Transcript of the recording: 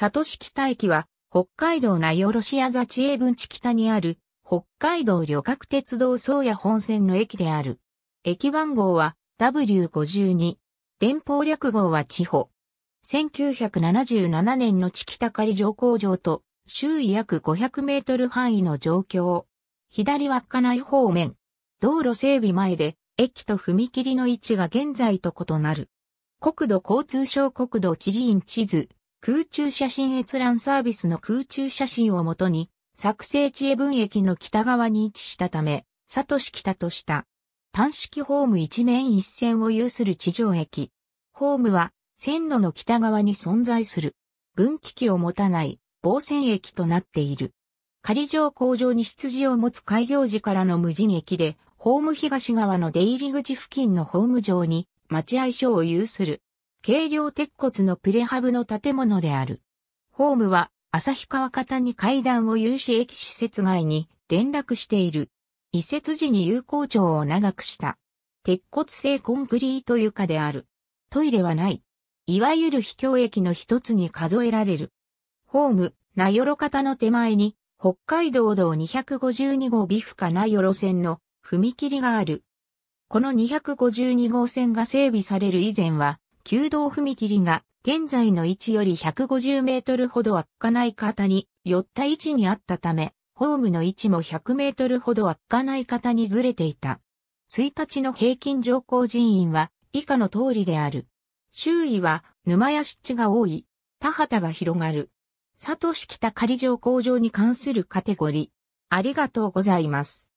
里市北駅は、北海道名寄市あざち英文地北にある、北海道旅客鉄道宗谷本線の駅である。駅番号は W52。電報略号は地方。1977年の地北仮乗降場と、周囲約500メートル範囲の状況。左稚内方面。道路整備前で、駅と踏切の位置が現在と異なる。国土交通省国土地理院地図。空中写真閲覧サービスの空中写真をもとに、作成地へ分駅の北側に位置したため、佐ト市北とした。単式ホーム一面一線を有する地上駅。ホームは線路の北側に存在する。分岐器を持たない防線駅となっている。仮上工場に羊を持つ開業時からの無人駅で、ホーム東側の出入り口付近のホーム上に待合所を有する。軽量鉄骨のプレハブの建物である。ホームは、旭川方に階段を有し駅施設外に連絡している。移設時に有効長を長くした。鉄骨製コンクリート床である。トイレはない。いわゆる秘境駅の一つに数えられる。ホーム、名寄方の手前に、北海道道252号ビフカ名寄線の踏切がある。この252号線が整備される以前は、旧道踏切が現在の位置より150メートルほどかない方に寄った位置にあったため、ホームの位置も100メートルほどかない方にずれていた。1日の平均乗降人員は以下の通りである。周囲は沼や湿地が多い。田畑が広がる。佐藤式北仮乗工場に関するカテゴリー。ありがとうございます。